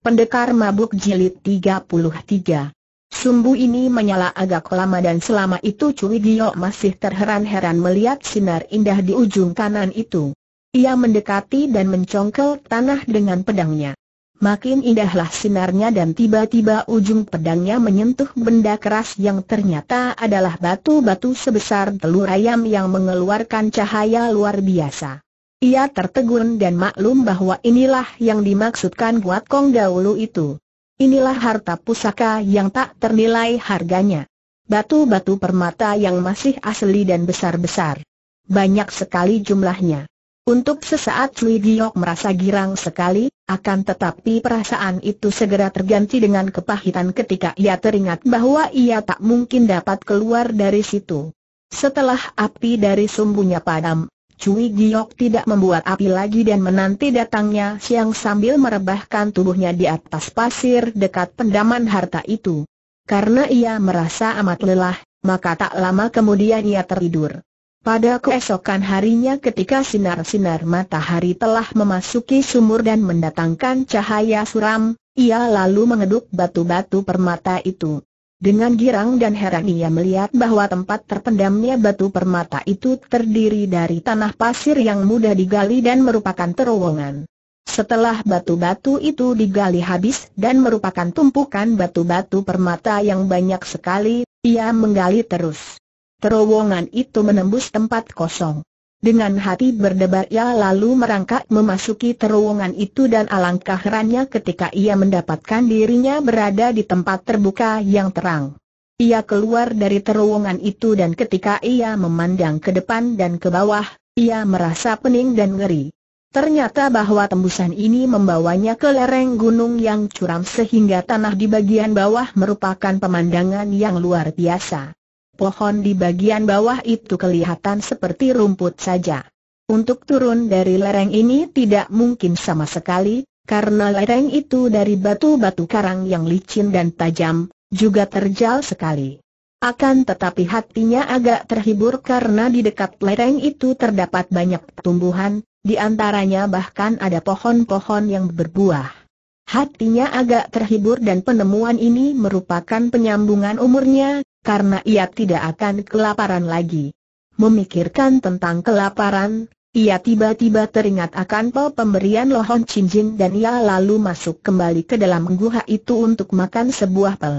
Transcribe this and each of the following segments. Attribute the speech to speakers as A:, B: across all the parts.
A: Pendekar Mabuk Jilid 33 Sumbu ini menyala agak lama dan selama itu Cui Gio masih terheran-heran melihat sinar indah di ujung kanan itu. Ia mendekati dan mencongkel tanah dengan pedangnya. Makin indahlah sinarnya dan tiba-tiba ujung pedangnya menyentuh benda keras yang ternyata adalah batu-batu sebesar telur ayam yang mengeluarkan cahaya luar biasa. Ia tertegun dan maklum bahwa inilah yang dimaksudkan buat Kong dahulu itu. Inilah harta pusaka yang tak ternilai harganya. Batu-batu permata yang masih asli dan besar-besar. Banyak sekali jumlahnya. Untuk sesaat Lui Giok merasa girang sekali, akan tetapi perasaan itu segera terganti dengan kepahitan ketika ia teringat bahwa ia tak mungkin dapat keluar dari situ. Setelah api dari sumbunya padam, Cui Giok tidak membuat api lagi dan menanti datangnya siang sambil merebahkan tubuhnya di atas pasir dekat pendaman harta itu. Karena ia merasa amat lelah, maka tak lama kemudian ia tertidur. Pada keesokan harinya ketika sinar-sinar matahari telah memasuki sumur dan mendatangkan cahaya suram, ia lalu mengeduk batu-batu permata itu. Dengan girang dan heran ia melihat bahwa tempat terpendamnya batu permata itu terdiri dari tanah pasir yang mudah digali dan merupakan terowongan. Setelah batu-batu itu digali habis dan merupakan tumpukan batu-batu permata yang banyak sekali, ia menggali terus. Terowongan itu menembus tempat kosong. Dengan hati berdebar ia lalu merangkak memasuki terowongan itu dan alangkah herannya ketika ia mendapatkan dirinya berada di tempat terbuka yang terang. Ia keluar dari terowongan itu dan ketika ia memandang ke depan dan ke bawah, ia merasa pening dan ngeri. Ternyata bahwa tembusan ini membawanya ke lereng gunung yang curam sehingga tanah di bagian bawah merupakan pemandangan yang luar biasa pohon di bagian bawah itu kelihatan seperti rumput saja. Untuk turun dari lereng ini tidak mungkin sama sekali, karena lereng itu dari batu-batu karang yang licin dan tajam, juga terjal sekali. Akan tetapi hatinya agak terhibur karena di dekat lereng itu terdapat banyak tumbuhan, di antaranya bahkan ada pohon-pohon yang berbuah. Hatinya agak terhibur dan penemuan ini merupakan penyambungan umurnya, karena ia tidak akan kelaparan lagi. Memikirkan tentang kelaparan, ia tiba-tiba teringat akan pel pemberian lohon cincin dan ia lalu masuk kembali ke dalam guha itu untuk makan sebuah pel.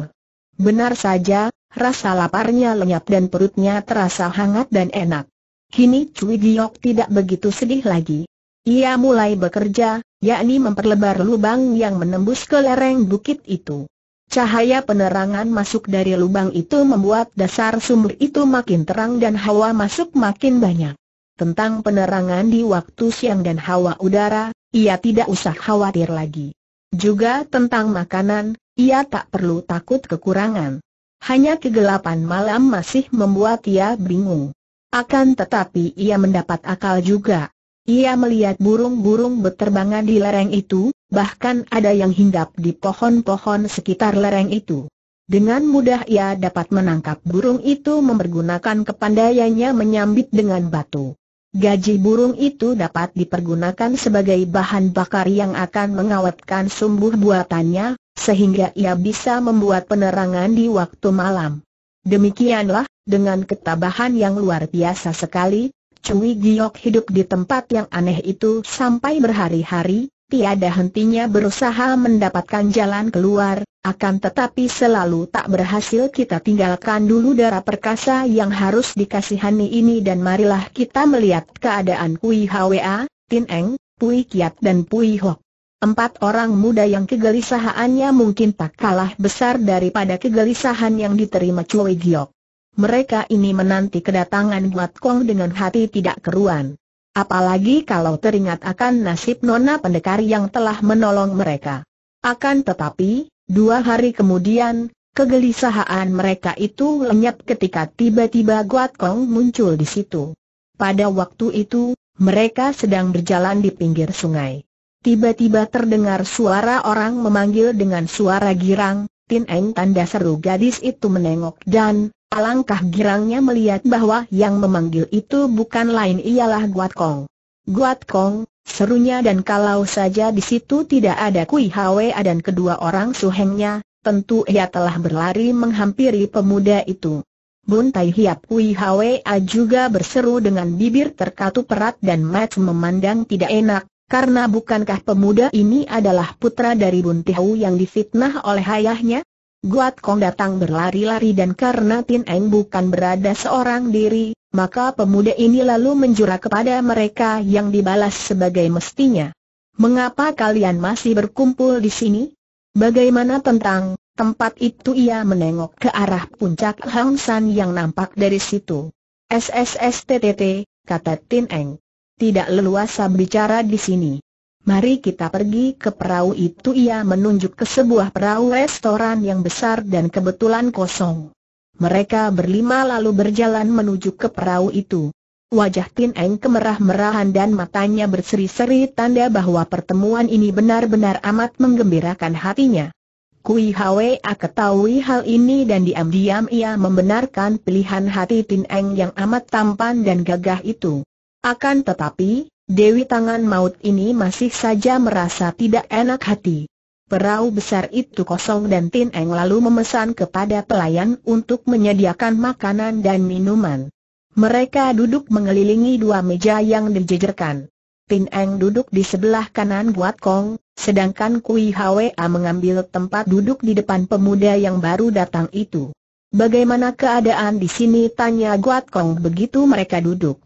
A: Benar saja, rasa laparnya lenyap dan perutnya terasa hangat dan enak. Kini Cui Giok tidak begitu sedih lagi. Ia mulai bekerja, yakni memperlebar lubang yang menembus ke lereng bukit itu. Cahaya penerangan masuk dari lubang itu membuat dasar sumur itu makin terang dan hawa masuk makin banyak. Tentang penerangan di waktu siang dan hawa udara, ia tidak usah khawatir lagi. Juga tentang makanan, ia tak perlu takut kekurangan. Hanya kegelapan malam masih membuat ia bingung. Akan tetapi ia mendapat akal juga. Ia melihat burung-burung berterbangan di lereng itu, bahkan ada yang hinggap di pohon-pohon sekitar lereng itu. Dengan mudah ia dapat menangkap burung itu mempergunakan kepandaiannya menyambit dengan batu. Gaji burung itu dapat dipergunakan sebagai bahan bakar yang akan mengawetkan sumbu buatannya, sehingga ia bisa membuat penerangan di waktu malam. Demikianlah, dengan ketabahan yang luar biasa sekali, Cui Giok hidup di tempat yang aneh itu sampai berhari-hari, tiada hentinya berusaha mendapatkan jalan keluar, akan tetapi selalu tak berhasil kita tinggalkan dulu darah perkasa yang harus dikasihani ini dan marilah kita melihat keadaan Kui Hwa, Tin Eng, Pui Kiat dan Pui Hok. Empat orang muda yang kegelisahannya mungkin tak kalah besar daripada kegelisahan yang diterima Cui Giok mereka ini menanti kedatangan Guat Kong dengan hati tidak keruan. Apalagi kalau teringat akan nasib nona pendekar yang telah menolong mereka. Akan tetapi, dua hari kemudian, kegelisahan mereka itu lenyap ketika tiba-tiba Guat Kong muncul di situ. Pada waktu itu, mereka sedang berjalan di pinggir sungai. Tiba-tiba terdengar suara orang memanggil dengan suara girang, Tin Eng tanda seru gadis itu menengok dan, Alangkah girangnya melihat bahwa yang memanggil itu bukan lain ialah Guat Kong. Guat Kong, serunya dan kalau saja di situ tidak ada Kui Hwa dan kedua orang suhengnya, tentu ia telah berlari menghampiri pemuda itu. Bun Tai Hiap Kui Hwa juga berseru dengan bibir terkatup erat dan Max memandang tidak enak, karena bukankah pemuda ini adalah putra dari Bun Tihu yang difitnah oleh ayahnya? Guat Kong datang berlari-lari dan karena Tin Eng bukan berada seorang diri, maka pemuda ini lalu menjura kepada mereka yang dibalas sebagai mestinya. Mengapa kalian masih berkumpul di sini? Bagaimana tentang tempat itu ia menengok ke arah puncak Hang San yang nampak dari situ. SSSTTT, kata Tin Eng. Tidak leluasa bicara di sini. Mari kita pergi ke perahu itu ia menunjuk ke sebuah perahu restoran yang besar dan kebetulan kosong. Mereka berlima lalu berjalan menuju ke perahu itu. Wajah Tin Eng kemerah-merahan dan matanya berseri-seri tanda bahwa pertemuan ini benar-benar amat menggembirakan hatinya. Kui A ketahui hal ini dan diam-diam ia membenarkan pilihan hati Tin Eng yang amat tampan dan gagah itu. Akan tetapi, Dewi Tangan Maut ini masih saja merasa tidak enak hati. Perahu besar itu kosong dan Tin Eng lalu memesan kepada pelayan untuk menyediakan makanan dan minuman. Mereka duduk mengelilingi dua meja yang dijejerkan. Tin Eng duduk di sebelah kanan Buat Kong, sedangkan Kui Hwa mengambil tempat duduk di depan pemuda yang baru datang itu. Bagaimana keadaan di sini? Tanya Guat Kong begitu mereka duduk.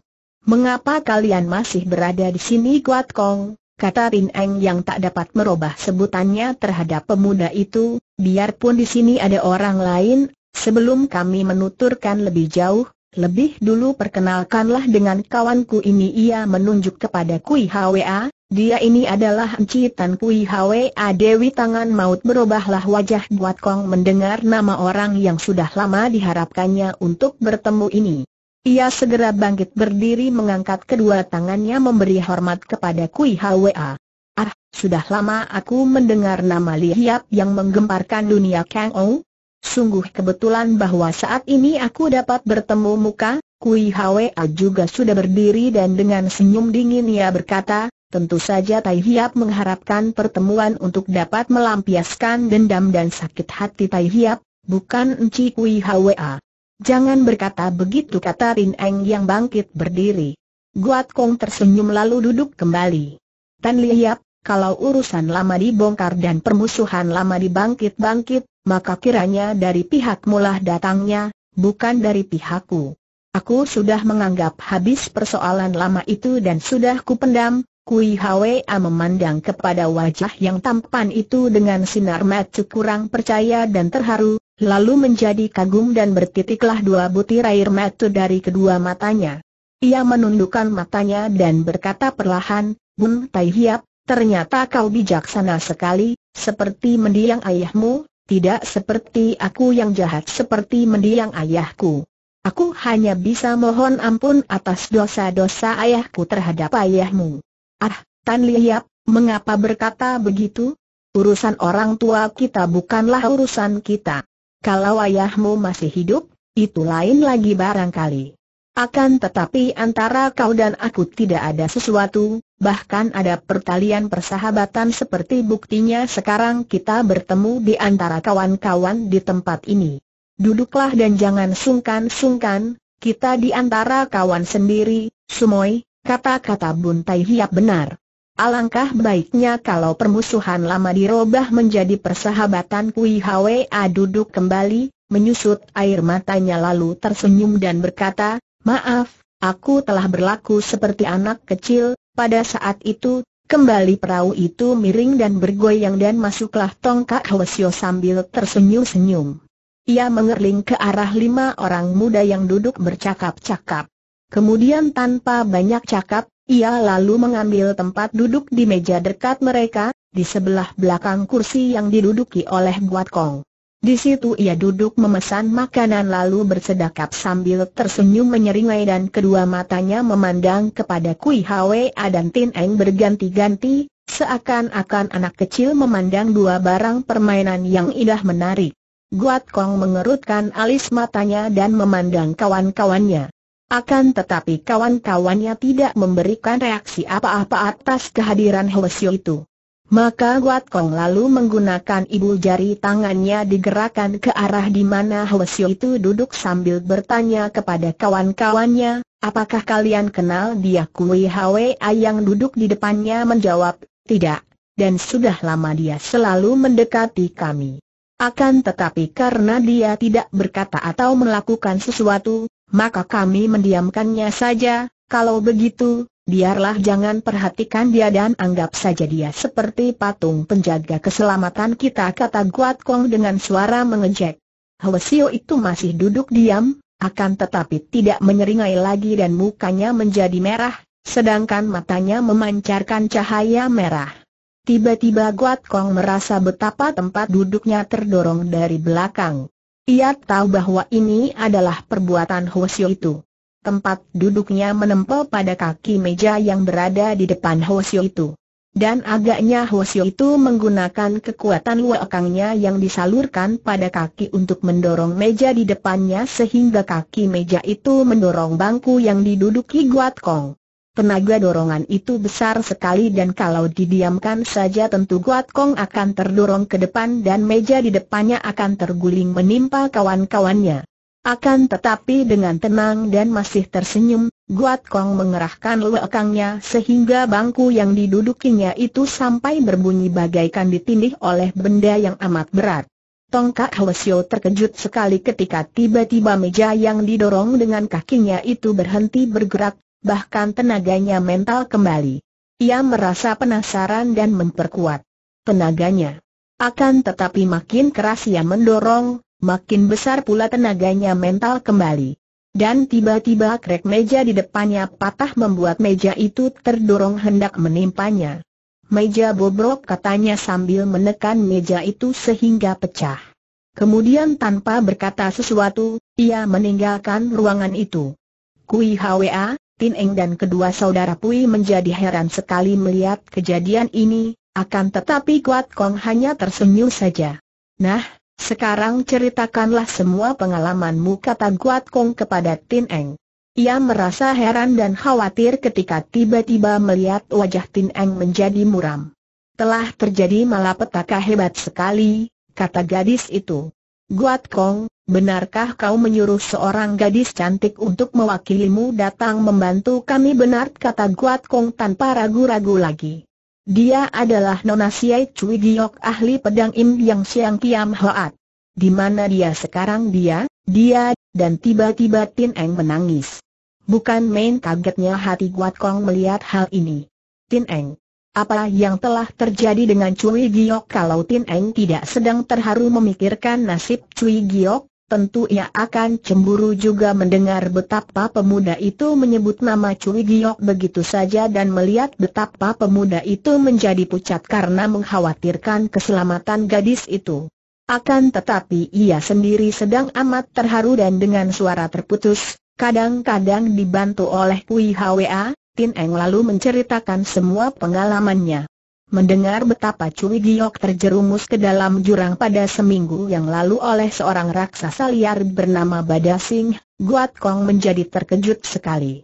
A: Mengapa kalian masih berada di sini Kuat Kong? Kata Rin Eng yang tak dapat merubah sebutannya terhadap pemuda itu, biarpun di sini ada orang lain, sebelum kami menuturkan lebih jauh, lebih dulu perkenalkanlah dengan kawanku ini ia menunjuk kepada Kui Hwa, dia ini adalah encitan Kui Hwa Dewi Tangan Maut berubahlah wajah Buat Kong mendengar nama orang yang sudah lama diharapkannya untuk bertemu ini. Ia segera bangkit berdiri mengangkat kedua tangannya memberi hormat kepada Kui Hwa. Ah, sudah lama aku mendengar nama Li Hiap yang menggemparkan dunia Kang Ou. Sungguh kebetulan bahwa saat ini aku dapat bertemu muka, Kui Hwa juga sudah berdiri dan dengan senyum dingin ia berkata, tentu saja Tai Hiap mengharapkan pertemuan untuk dapat melampiaskan dendam dan sakit hati Tai Hiap, bukan Enci Kui Hwa. Jangan berkata begitu kata Rin Eng yang bangkit berdiri. Guat Kong tersenyum lalu duduk kembali. Tan Liap, kalau urusan lama dibongkar dan permusuhan lama dibangkit-bangkit, maka kiranya dari pihak mulah datangnya, bukan dari pihakku. Aku sudah menganggap habis persoalan lama itu dan sudah kupendam, Kui Hwa memandang kepada wajah yang tampan itu dengan sinar mata kurang percaya dan terharu, lalu menjadi kagum dan bertitiklah dua butir air mata dari kedua matanya. Ia menundukkan matanya dan berkata perlahan, Bun Tai Hiap, ternyata kau bijaksana sekali, seperti mendiang ayahmu, tidak seperti aku yang jahat seperti mendiang ayahku. Aku hanya bisa mohon ampun atas dosa-dosa ayahku terhadap ayahmu. Ah, Tan Liap, mengapa berkata begitu? Urusan orang tua kita bukanlah urusan kita. Kalau ayahmu masih hidup, itu lain lagi barangkali. Akan tetapi antara kau dan aku tidak ada sesuatu, bahkan ada pertalian persahabatan seperti buktinya sekarang kita bertemu di antara kawan-kawan di tempat ini. Duduklah dan jangan sungkan-sungkan, kita di antara kawan sendiri, Sumoy, Kata-kata Buntai Hiap benar. Alangkah baiknya kalau permusuhan lama dirobah menjadi persahabatan Kui Hwa duduk kembali, menyusut air matanya lalu tersenyum dan berkata, Maaf, aku telah berlaku seperti anak kecil, pada saat itu, kembali perahu itu miring dan bergoyang dan masuklah tongkak Hwasyo sambil tersenyum-senyum. Ia mengerling ke arah lima orang muda yang duduk bercakap-cakap. Kemudian tanpa banyak cakap, ia lalu mengambil tempat duduk di meja dekat mereka, di sebelah belakang kursi yang diduduki oleh Buat Kong. Di situ ia duduk memesan makanan lalu bersedekap sambil tersenyum menyeringai dan kedua matanya memandang kepada Kui A dan Tin Eng berganti-ganti, seakan-akan anak kecil memandang dua barang permainan yang indah menarik. Guat Kong mengerutkan alis matanya dan memandang kawan-kawannya. Akan tetapi kawan-kawannya tidak memberikan reaksi apa-apa atas kehadiran Hwasyo itu. Maka Guat Kong lalu menggunakan ibu jari tangannya digerakkan ke arah di mana Hwasyo itu duduk sambil bertanya kepada kawan-kawannya, apakah kalian kenal dia Kui A yang duduk di depannya menjawab, tidak, dan sudah lama dia selalu mendekati kami. Akan tetapi karena dia tidak berkata atau melakukan sesuatu, maka kami mendiamkannya saja, kalau begitu, biarlah jangan perhatikan dia dan anggap saja dia seperti patung penjaga keselamatan kita kata Guat Kong dengan suara mengejek. Hwesio itu masih duduk diam, akan tetapi tidak menyeringai lagi dan mukanya menjadi merah, sedangkan matanya memancarkan cahaya merah. Tiba-tiba Guat Kong merasa betapa tempat duduknya terdorong dari belakang. Ia tahu bahwa ini adalah perbuatan Hosio itu. Tempat duduknya menempel pada kaki meja yang berada di depan Hosio itu. Dan agaknya Hosio itu menggunakan kekuatan luakangnya yang disalurkan pada kaki untuk mendorong meja di depannya sehingga kaki meja itu mendorong bangku yang diduduki Guat Kong. Tenaga dorongan itu besar sekali dan kalau didiamkan saja tentu Guat Kong akan terdorong ke depan dan meja di depannya akan terguling menimpa kawan-kawannya. Akan tetapi dengan tenang dan masih tersenyum, Guat Kong mengerahkan lekangnya sehingga bangku yang didudukinya itu sampai berbunyi bagaikan ditindih oleh benda yang amat berat. Tongkak Hwasyo terkejut sekali ketika tiba-tiba meja yang didorong dengan kakinya itu berhenti bergerak, bahkan tenaganya mental kembali. Ia merasa penasaran dan memperkuat tenaganya. Akan tetapi makin keras ia mendorong, makin besar pula tenaganya mental kembali. Dan tiba-tiba krek meja di depannya patah membuat meja itu terdorong hendak menimpanya. Meja bobrok katanya sambil menekan meja itu sehingga pecah. Kemudian tanpa berkata sesuatu, ia meninggalkan ruangan itu. Kui Hwa Tin Eng dan kedua saudara Pui menjadi heran sekali melihat kejadian ini, akan tetapi Kuat Kong hanya tersenyum saja. Nah, sekarang ceritakanlah semua pengalamanmu kata Kuat Kong kepada Tin Eng. Ia merasa heran dan khawatir ketika tiba-tiba melihat wajah Tin Eng menjadi muram. Telah terjadi malapetaka hebat sekali, kata gadis itu. Guat Kong, benarkah kau menyuruh seorang gadis cantik untuk mewakilimu datang membantu kami benar kata Guat Kong tanpa ragu-ragu lagi. Dia adalah Nona Siai Cui Giok ahli pedang Im Yang Siang Kiam Hoat. Di mana dia sekarang dia, dia, dan tiba-tiba Tin Eng menangis. Bukan main kagetnya hati Guat Kong melihat hal ini. Tin Eng, apa yang telah terjadi dengan Cui Giok kalau Tin Eng tidak sedang terharu memikirkan nasib Cui Giok? Tentu ia akan cemburu juga mendengar betapa pemuda itu menyebut nama Cui Giok begitu saja dan melihat betapa pemuda itu menjadi pucat karena mengkhawatirkan keselamatan gadis itu. Akan tetapi ia sendiri sedang amat terharu dan dengan suara terputus, kadang-kadang dibantu oleh Kui Hwa, Tin Eng lalu menceritakan semua pengalamannya. Mendengar betapa Cui Giok terjerumus ke dalam jurang pada seminggu yang lalu oleh seorang raksasa liar bernama Badasing, Guat Kong menjadi terkejut sekali.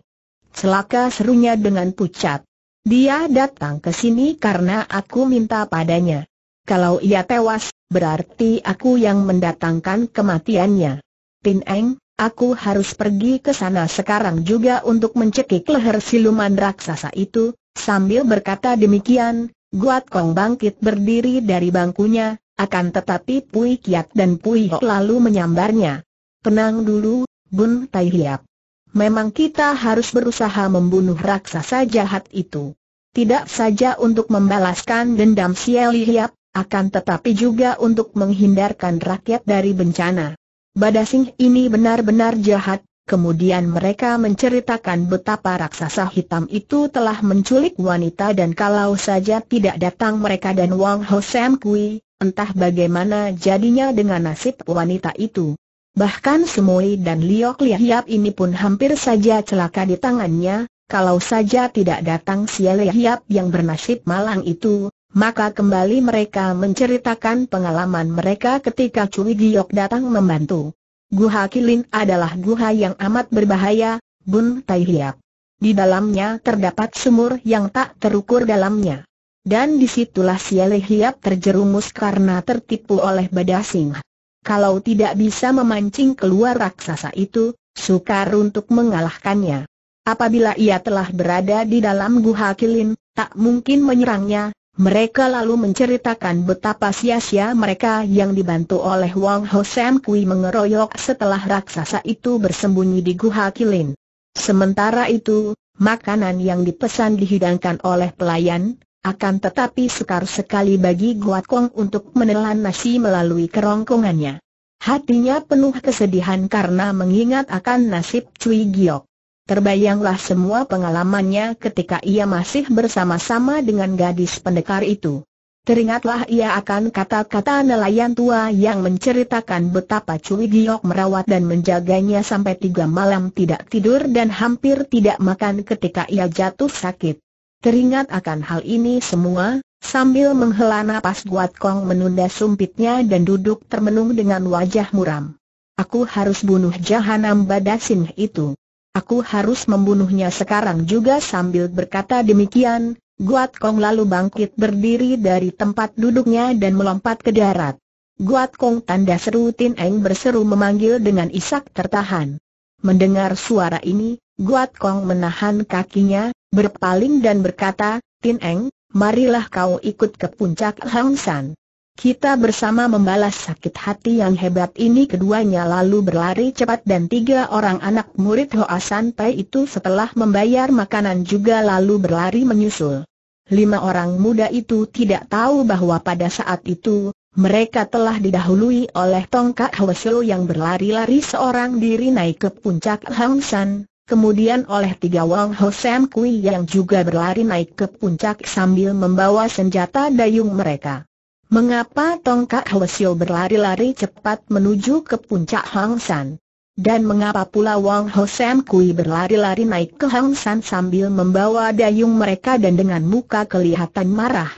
A: Celaka serunya dengan pucat. Dia datang ke sini karena aku minta padanya. Kalau ia tewas, berarti aku yang mendatangkan kematiannya. Tin Eng, Aku harus pergi ke sana sekarang juga untuk mencekik leher siluman raksasa itu, sambil berkata demikian, Guat Kong bangkit berdiri dari bangkunya, akan tetapi Pui Kiat dan Pui Ho lalu menyambarnya. Tenang dulu, Bun Tai Hiap. Memang kita harus berusaha membunuh raksasa jahat itu. Tidak saja untuk membalaskan dendam Sieli Hiap, akan tetapi juga untuk menghindarkan rakyat dari bencana. Badasing ini benar-benar jahat, kemudian mereka menceritakan betapa raksasa hitam itu telah menculik wanita dan kalau saja tidak datang mereka dan Wang Ho Sam Kui, entah bagaimana jadinya dengan nasib wanita itu. Bahkan Sumoi dan Liok Lihiap ini pun hampir saja celaka di tangannya, kalau saja tidak datang si Lihiap yang bernasib malang itu, maka kembali mereka menceritakan pengalaman mereka ketika Cui Giok datang membantu. Guha Kilin adalah guha yang amat berbahaya, Bun Tai Hiap. Di dalamnya terdapat sumur yang tak terukur dalamnya. Dan disitulah Siale Hiap terjerumus karena tertipu oleh badasing. Kalau tidak bisa memancing keluar raksasa itu, sukar untuk mengalahkannya. Apabila ia telah berada di dalam guha Kilin, tak mungkin menyerangnya, mereka lalu menceritakan betapa sia-sia mereka yang dibantu oleh Wang Ho Sam Kui mengeroyok setelah raksasa itu bersembunyi di Guha Kilin. Sementara itu, makanan yang dipesan dihidangkan oleh pelayan, akan tetapi sukar sekali bagi Guat Kong untuk menelan nasi melalui kerongkongannya. Hatinya penuh kesedihan karena mengingat akan nasib Cui Giok. Terbayanglah semua pengalamannya ketika ia masih bersama-sama dengan gadis pendekar itu. Teringatlah ia akan kata-kata nelayan tua yang menceritakan betapa Cui Giok merawat dan menjaganya sampai tiga malam tidak tidur dan hampir tidak makan ketika ia jatuh sakit. Teringat akan hal ini semua, sambil menghela nafas Guat Kong menunda sumpitnya dan duduk termenung dengan wajah muram. Aku harus bunuh Jahanam Badasin itu. Aku harus membunuhnya sekarang juga sambil berkata demikian, Guat Kong lalu bangkit berdiri dari tempat duduknya dan melompat ke darat. Guat Kong tanda seru Tin Eng berseru memanggil dengan isak tertahan. Mendengar suara ini, Guat Kong menahan kakinya, berpaling dan berkata, Tin Eng, marilah kau ikut ke puncak Hang San. Kita bersama membalas sakit hati yang hebat ini keduanya lalu berlari cepat dan tiga orang anak murid Hoa Santai itu setelah membayar makanan juga lalu berlari menyusul. Lima orang muda itu tidak tahu bahwa pada saat itu, mereka telah didahului oleh tongkat Hwasyo yang berlari-lari seorang diri naik ke puncak Hang San, kemudian oleh tiga Wang Ho Sam Kui yang juga berlari naik ke puncak sambil membawa senjata dayung mereka. Mengapa tongkat Hwasyo berlari-lari cepat menuju ke puncak Hang San? Dan mengapa pula Wang Ho Sam Kui berlari-lari naik ke Hang San sambil membawa dayung mereka dan dengan muka kelihatan marah?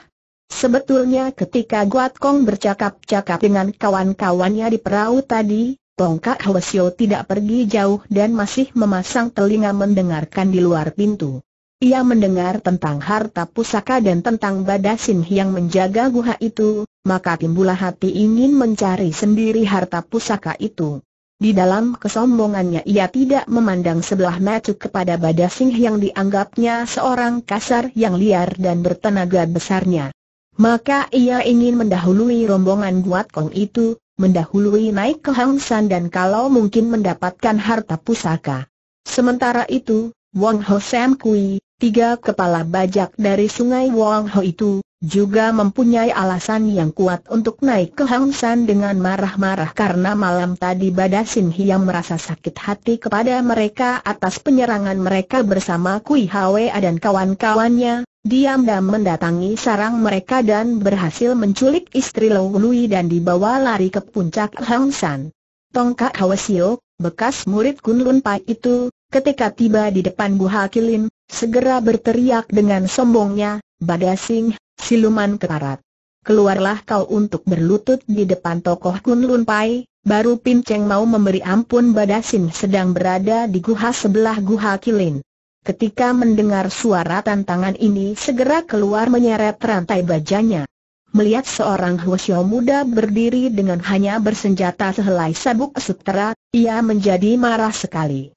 A: Sebetulnya ketika Guat Kong bercakap-cakap dengan kawan-kawannya di perahu tadi, Tongkat Hwasyo tidak pergi jauh dan masih memasang telinga mendengarkan di luar pintu. Ia mendengar tentang harta pusaka dan tentang badasin yang menjaga guha itu, maka timbulah hati ingin mencari sendiri harta pusaka itu. Di dalam kesombongannya ia tidak memandang sebelah mata kepada Badasing yang dianggapnya seorang kasar yang liar dan bertenaga besarnya. Maka ia ingin mendahului rombongan Guat Kong itu, mendahului naik ke Hang San dan kalau mungkin mendapatkan harta pusaka. Sementara itu, Wong Ho Sam Kui, Tiga kepala bajak dari sungai Wong Ho itu, juga mempunyai alasan yang kuat untuk naik ke Hang San dengan marah-marah karena malam tadi Badasin Hiang merasa sakit hati kepada mereka atas penyerangan mereka bersama Kui Hwe dan kawan-kawannya, diam-diam mendatangi sarang mereka dan berhasil menculik istri Lo Lui dan dibawa lari ke puncak Hang San. Tongkat Hwasio, bekas murid Kun Lun Pai itu, ketika tiba di depan Bu Hakilin, Segera berteriak dengan sombongnya, Badasing, siluman kekarat. Keluarlah kau untuk berlutut di depan tokoh Kunlun Pai, baru Pinceng mau memberi ampun Badasing sedang berada di guha sebelah guha Kilin. Ketika mendengar suara tantangan ini segera keluar menyeret rantai bajanya. Melihat seorang Hwasyo muda berdiri dengan hanya bersenjata sehelai sabuk sutera, ia menjadi marah sekali.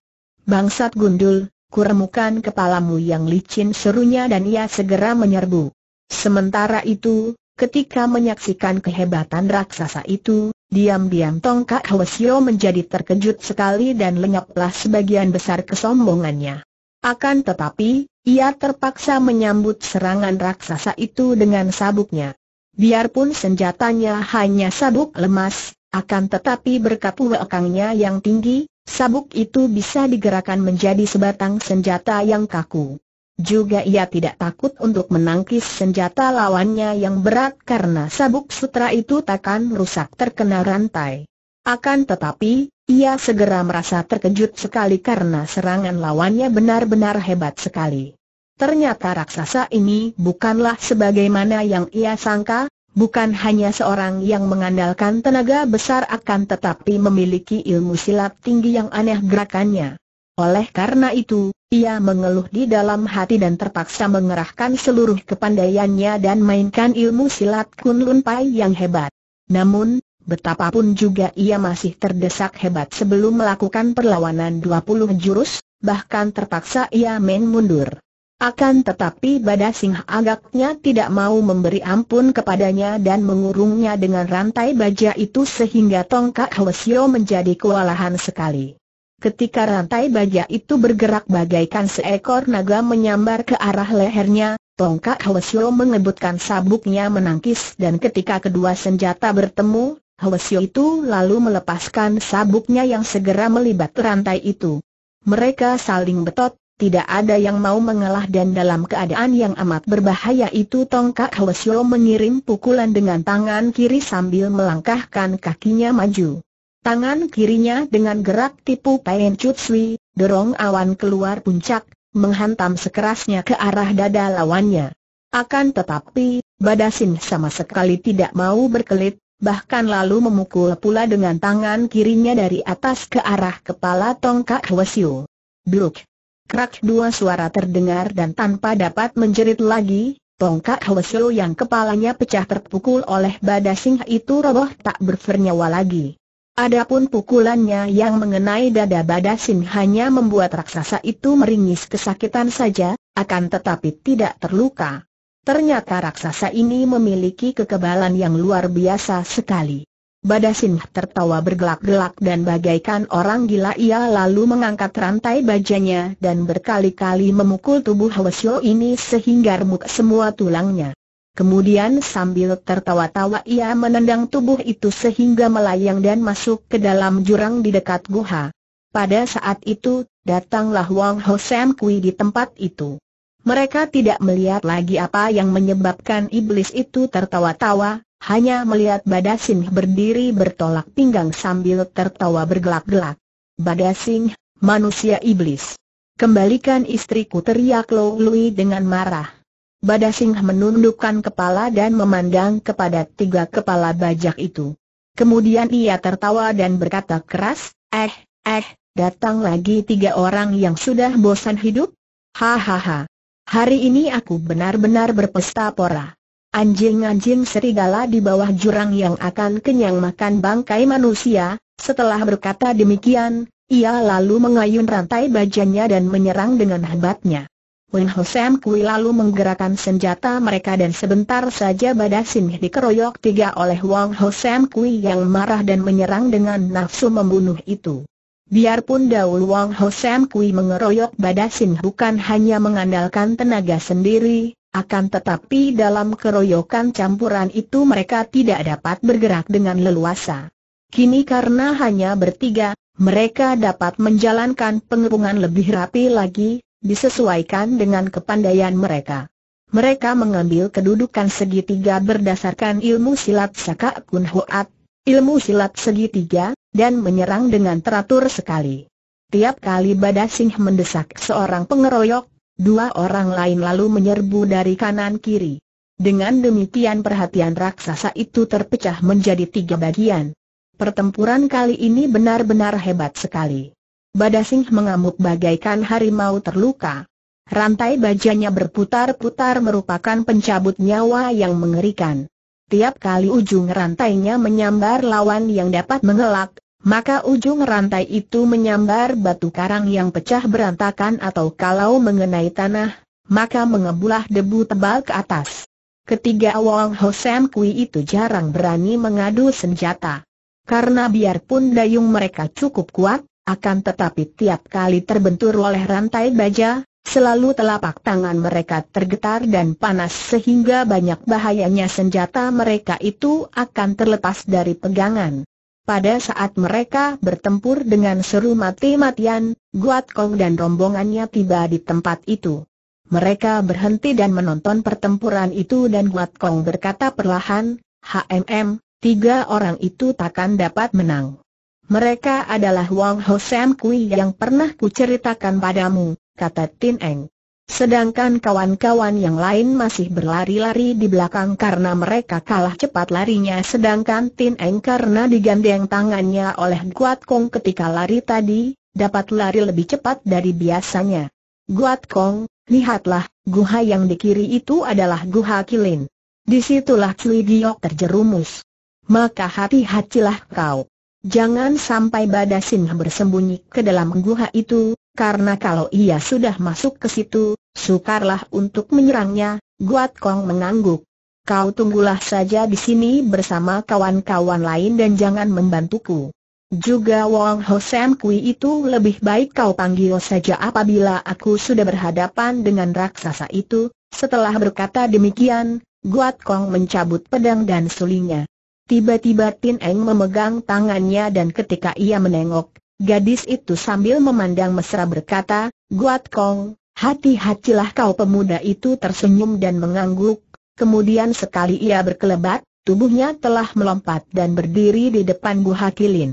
A: Bangsat gundul, kuremukan kepalamu yang licin serunya dan ia segera menyerbu. Sementara itu, ketika menyaksikan kehebatan raksasa itu, diam-diam tongkat Hwasyo menjadi terkejut sekali dan lenyaplah sebagian besar kesombongannya. Akan tetapi, ia terpaksa menyambut serangan raksasa itu dengan sabuknya. Biarpun senjatanya hanya sabuk lemas, akan tetapi berkat wekangnya yang tinggi, Sabuk itu bisa digerakkan menjadi sebatang senjata yang kaku. Juga ia tidak takut untuk menangkis senjata lawannya yang berat karena sabuk sutra itu takkan rusak terkena rantai. Akan tetapi, ia segera merasa terkejut sekali karena serangan lawannya benar-benar hebat sekali. Ternyata raksasa ini bukanlah sebagaimana yang ia sangka, bukan hanya seorang yang mengandalkan tenaga besar akan tetapi memiliki ilmu silat tinggi yang aneh gerakannya. Oleh karena itu, ia mengeluh di dalam hati dan terpaksa mengerahkan seluruh kepandaiannya dan mainkan ilmu silat Kunlun Pai yang hebat. Namun, betapapun juga ia masih terdesak hebat sebelum melakukan perlawanan 20 jurus, bahkan terpaksa ia main mundur. Akan tetapi Badasingh agaknya tidak mau memberi ampun kepadanya dan mengurungnya dengan rantai baja itu sehingga tongkat Hwasyo menjadi kewalahan sekali. Ketika rantai baja itu bergerak bagaikan seekor naga menyambar ke arah lehernya, tongkat Hwasyo mengebutkan sabuknya menangkis dan ketika kedua senjata bertemu, Hwasyo itu lalu melepaskan sabuknya yang segera melibat rantai itu. Mereka saling betot, tidak ada yang mau mengalah dan dalam keadaan yang amat berbahaya itu tongkat Hwasyo mengirim pukulan dengan tangan kiri sambil melangkahkan kakinya maju. Tangan kirinya dengan gerak tipu Pain Chut Sui, dorong awan keluar puncak, menghantam sekerasnya ke arah dada lawannya. Akan tetapi, Badasin sama sekali tidak mau berkelit, bahkan lalu memukul pula dengan tangan kirinya dari atas ke arah kepala tongkat Hwasyo. Bluk! Krak dua suara terdengar dan tanpa dapat menjerit lagi, tongkat Hwasyo yang kepalanya pecah terpukul oleh bada singa itu roboh tak bernyawa lagi. Adapun pukulannya yang mengenai dada bada hanya membuat raksasa itu meringis kesakitan saja, akan tetapi tidak terluka. Ternyata raksasa ini memiliki kekebalan yang luar biasa sekali. Badasin tertawa bergelak-gelak dan bagaikan orang gila ia lalu mengangkat rantai bajanya dan berkali-kali memukul tubuh Hwasyo ini sehingga remuk semua tulangnya. Kemudian sambil tertawa-tawa ia menendang tubuh itu sehingga melayang dan masuk ke dalam jurang di dekat guha. Pada saat itu, datanglah Wang Ho Sam Kui di tempat itu. Mereka tidak melihat lagi apa yang menyebabkan iblis itu tertawa-tawa, hanya melihat Badasing berdiri bertolak pinggang sambil tertawa bergelak-gelak. Badasing, manusia iblis. Kembalikan istriku teriak Lo Lui dengan marah. Badasing menundukkan kepala dan memandang kepada tiga kepala bajak itu. Kemudian ia tertawa dan berkata keras, eh, eh, datang lagi tiga orang yang sudah bosan hidup? Hahaha. Hari ini aku benar-benar berpesta pora anjing-anjing serigala di bawah jurang yang akan kenyang makan bangkai manusia, setelah berkata demikian, ia lalu mengayun rantai bajanya dan menyerang dengan hebatnya. Wen Hosem Kui lalu menggerakkan senjata mereka dan sebentar saja Badasin dikeroyok tiga oleh Wang Hosem Kui yang marah dan menyerang dengan nafsu membunuh itu. Biarpun Daul Wang Hosem Kui mengeroyok Badasin bukan hanya mengandalkan tenaga sendiri, akan tetapi dalam keroyokan campuran itu mereka tidak dapat bergerak dengan leluasa. Kini karena hanya bertiga, mereka dapat menjalankan pengepungan lebih rapi lagi, disesuaikan dengan kepandaian mereka. Mereka mengambil kedudukan segitiga berdasarkan ilmu silat Saka Kun Hoat, ilmu silat segitiga, dan menyerang dengan teratur sekali. Tiap kali Badasing mendesak seorang pengeroyok, Dua orang lain lalu menyerbu dari kanan kiri. Dengan demikian perhatian raksasa itu terpecah menjadi tiga bagian. Pertempuran kali ini benar-benar hebat sekali. Badasing mengamuk bagaikan harimau terluka. Rantai bajanya berputar-putar merupakan pencabut nyawa yang mengerikan. Tiap kali ujung rantainya menyambar lawan yang dapat mengelak, maka ujung rantai itu menyambar batu karang yang pecah berantakan atau kalau mengenai tanah, maka mengebulah debu tebal ke atas. Ketiga Wong Ho Sam Kui itu jarang berani mengadu senjata. Karena biarpun dayung mereka cukup kuat, akan tetapi tiap kali terbentur oleh rantai baja, Selalu telapak tangan mereka tergetar dan panas sehingga banyak bahayanya senjata mereka itu akan terlepas dari pegangan. Pada saat mereka bertempur dengan seru mati-matian, Guat Kong dan rombongannya tiba di tempat itu. Mereka berhenti dan menonton pertempuran itu dan Guat Kong berkata perlahan, HMM, tiga orang itu takkan dapat menang. Mereka adalah Wang Ho Sam Kui yang pernah kuceritakan padamu, kata Tin Eng. Sedangkan kawan-kawan yang lain masih berlari-lari di belakang karena mereka kalah cepat larinya sedangkan Tin Eng karena digandeng tangannya oleh Guat Kong ketika lari tadi, dapat lari lebih cepat dari biasanya. Guat Kong, lihatlah, guha yang di kiri itu adalah guha Kilin. Disitulah Cui Giok terjerumus. Maka hati-hatilah kau. Jangan sampai Badasin bersembunyi ke dalam guha itu, karena kalau ia sudah masuk ke situ, sukarlah untuk menyerangnya, Guat Kong mengangguk. Kau tunggulah saja di sini bersama kawan-kawan lain dan jangan membantuku. Juga Wong Ho Sam Kui itu lebih baik kau panggil saja apabila aku sudah berhadapan dengan raksasa itu. Setelah berkata demikian, Guat Kong mencabut pedang dan sulingnya. Tiba-tiba Tin Eng memegang tangannya dan ketika ia menengok, Gadis itu sambil memandang mesra berkata, Guat Kong, hati-hatilah kau pemuda itu tersenyum dan mengangguk, kemudian sekali ia berkelebat, tubuhnya telah melompat dan berdiri di depan Gu Hakilin.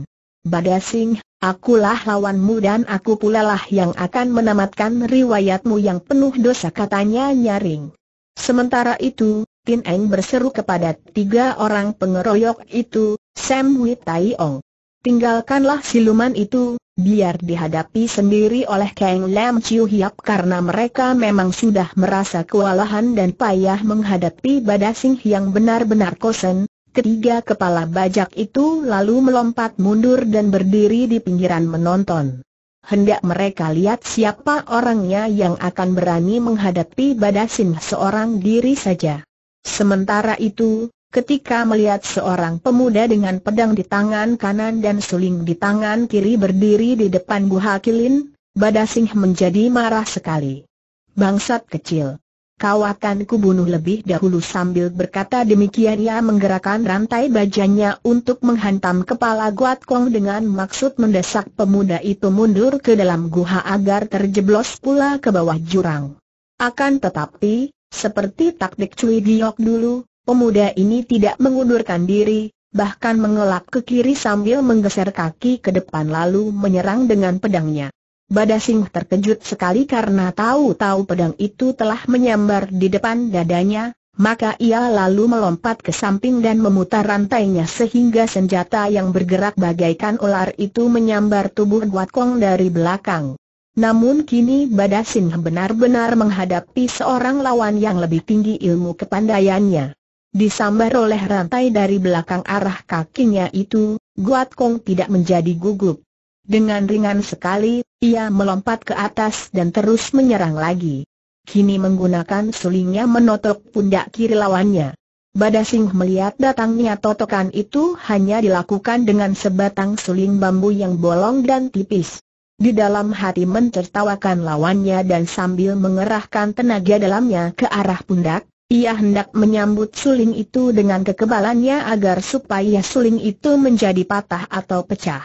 A: Badasing, akulah lawanmu dan aku pula lah yang akan menamatkan riwayatmu yang penuh dosa katanya nyaring. Sementara itu, Tin Eng berseru kepada tiga orang pengeroyok itu, Sam Ong. Tinggalkanlah siluman itu, biar dihadapi sendiri oleh Kang Lam Chiu Hiap karena mereka memang sudah merasa kewalahan dan payah menghadapi badasing yang benar-benar kosen. Ketiga kepala bajak itu lalu melompat mundur dan berdiri di pinggiran menonton. Hendak mereka lihat siapa orangnya yang akan berani menghadapi badasing seorang diri saja. Sementara itu, ketika melihat seorang pemuda dengan pedang di tangan kanan dan suling di tangan kiri berdiri di depan guha Kilin, Badasing menjadi marah sekali. Bangsat kecil. Kau akan kubunuh lebih dahulu sambil berkata demikian ia menggerakkan rantai bajanya untuk menghantam kepala Guat Kong dengan maksud mendesak pemuda itu mundur ke dalam guha agar terjeblos pula ke bawah jurang. Akan tetapi, seperti taktik Cui Giok dulu, Pemuda ini tidak mengundurkan diri, bahkan mengelap ke kiri sambil menggeser kaki ke depan lalu menyerang dengan pedangnya. Badasing terkejut sekali karena tahu-tahu pedang itu telah menyambar di depan dadanya, maka ia lalu melompat ke samping dan memutar rantainya sehingga senjata yang bergerak bagaikan ular itu menyambar tubuh Guat Kong dari belakang. Namun kini Badasing benar-benar menghadapi seorang lawan yang lebih tinggi ilmu kepandaiannya. Disambar oleh rantai dari belakang arah kakinya itu, Guat Kong tidak menjadi gugup. Dengan ringan sekali, ia melompat ke atas dan terus menyerang lagi. Kini menggunakan sulingnya menotok pundak kiri lawannya. Badasing melihat datangnya totokan itu hanya dilakukan dengan sebatang suling bambu yang bolong dan tipis. Di dalam hati mencertawakan lawannya dan sambil mengerahkan tenaga dalamnya ke arah pundak, ia hendak menyambut suling itu dengan kekebalannya agar supaya suling itu menjadi patah atau pecah.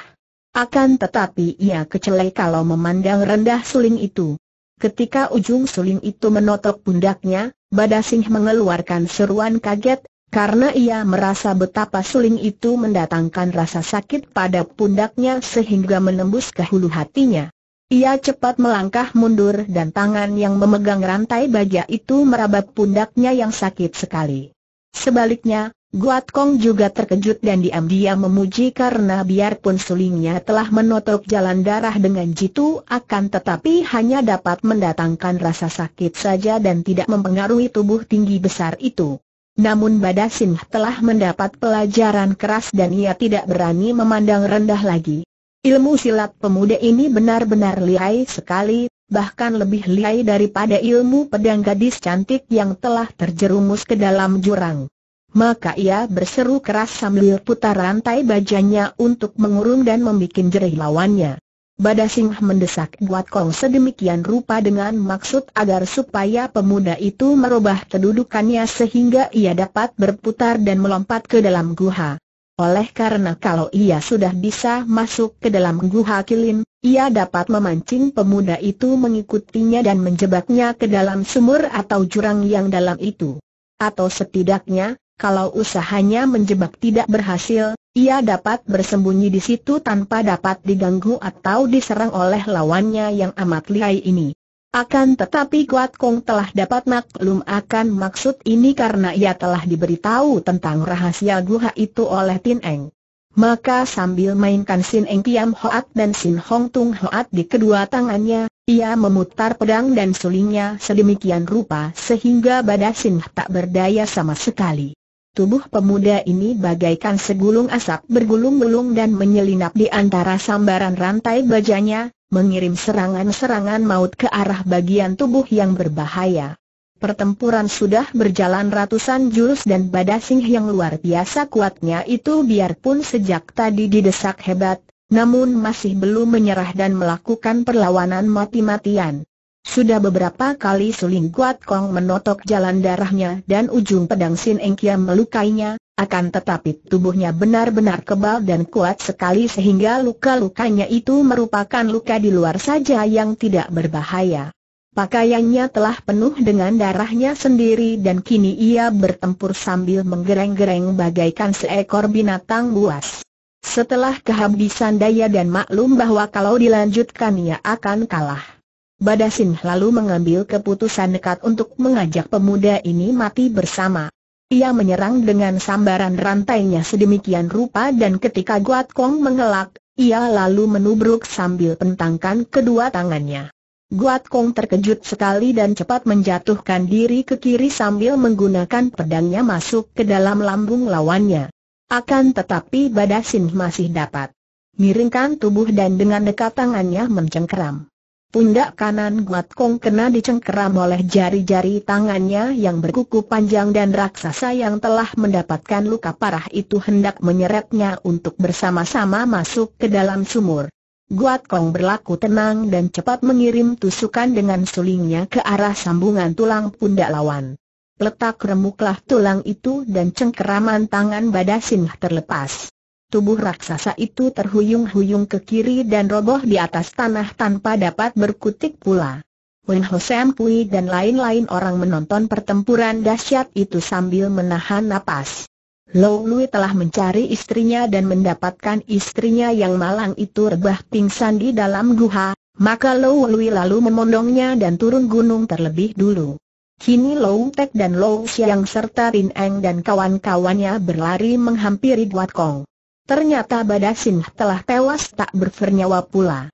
A: Akan tetapi ia kecelai kalau memandang rendah suling itu. Ketika ujung suling itu menotok pundaknya, Badasing mengeluarkan seruan kaget, karena ia merasa betapa suling itu mendatangkan rasa sakit pada pundaknya sehingga menembus ke hulu hatinya. Ia cepat melangkah mundur dan tangan yang memegang rantai baja itu merabat pundaknya yang sakit sekali. Sebaliknya, Guat Kong juga terkejut dan diam-diam memuji karena biarpun sulingnya telah menotok jalan darah dengan jitu akan tetapi hanya dapat mendatangkan rasa sakit saja dan tidak mempengaruhi tubuh tinggi besar itu. Namun Badasin telah mendapat pelajaran keras dan ia tidak berani memandang rendah lagi. Ilmu silat pemuda ini benar-benar lihai sekali, bahkan lebih lihai daripada ilmu pedang gadis cantik yang telah terjerumus ke dalam jurang. Maka ia berseru keras sambil putar rantai bajanya untuk mengurung dan membuat jerih lawannya. Badasingh mendesak Buat Kong sedemikian rupa dengan maksud agar supaya pemuda itu merubah kedudukannya sehingga ia dapat berputar dan melompat ke dalam guha. Oleh karena kalau ia sudah bisa masuk ke dalam guha kilim, ia dapat memancing pemuda itu mengikutinya dan menjebaknya ke dalam sumur atau jurang yang dalam itu. Atau setidaknya, kalau usahanya menjebak tidak berhasil, ia dapat bersembunyi di situ tanpa dapat diganggu atau diserang oleh lawannya yang amat lihai ini. Akan tetapi Kuat Kong telah dapat maklum akan maksud ini karena ia telah diberitahu tentang rahasia guha itu oleh Tin Eng. Maka sambil mainkan Sin Eng Tiam Hoat dan Sin Hong Tung Hoat di kedua tangannya, ia memutar pedang dan sulingnya sedemikian rupa sehingga badan Badasin tak berdaya sama sekali. Tubuh pemuda ini bagaikan segulung asap bergulung-gulung dan menyelinap di antara sambaran rantai bajanya, mengirim serangan-serangan maut ke arah bagian tubuh yang berbahaya. Pertempuran sudah berjalan ratusan jurus dan badasing yang luar biasa kuatnya itu biarpun sejak tadi didesak hebat, namun masih belum menyerah dan melakukan perlawanan mati-matian. Sudah beberapa kali Suling Kuat Kong menotok jalan darahnya dan ujung pedang Sin Engkia melukainya, akan tetapi tubuhnya benar-benar kebal dan kuat sekali sehingga luka-lukanya itu merupakan luka di luar saja yang tidak berbahaya. Pakaiannya telah penuh dengan darahnya sendiri dan kini ia bertempur sambil menggereng-gereng bagaikan seekor binatang buas. Setelah kehabisan daya dan maklum bahwa kalau dilanjutkan ia akan kalah. Badasin lalu mengambil keputusan nekat untuk mengajak pemuda ini mati bersama. Ia menyerang dengan sambaran rantainya sedemikian rupa dan ketika Guat Kong mengelak, ia lalu menubruk sambil pentangkan kedua tangannya. Guat Kong terkejut sekali dan cepat menjatuhkan diri ke kiri sambil menggunakan pedangnya masuk ke dalam lambung lawannya. Akan tetapi Badasin masih dapat miringkan tubuh dan dengan dekat tangannya mencengkeram. Pundak kanan Guat Kong kena dicengkeram oleh jari-jari tangannya yang berkuku panjang dan raksasa yang telah mendapatkan luka parah itu hendak menyeretnya untuk bersama-sama masuk ke dalam sumur. Guat Kong berlaku tenang dan cepat mengirim tusukan dengan sulingnya ke arah sambungan tulang pundak lawan. Letak remuklah tulang itu dan cengkeraman tangan Badasimah terlepas. Tubuh raksasa itu terhuyung-huyung ke kiri dan roboh di atas tanah tanpa dapat berkutik pula. Wen Ho Sam Pui dan lain-lain orang menonton pertempuran dahsyat itu sambil menahan napas. Lou Lui telah mencari istrinya dan mendapatkan istrinya yang malang itu rebah pingsan di dalam guha, maka Lou Lui lalu memondongnya dan turun gunung terlebih dulu. Kini Lou Tek dan Lou Siang serta Rin Eng dan kawan-kawannya berlari menghampiri Guat Kong. Ternyata Badasin telah tewas tak bernyawa pula.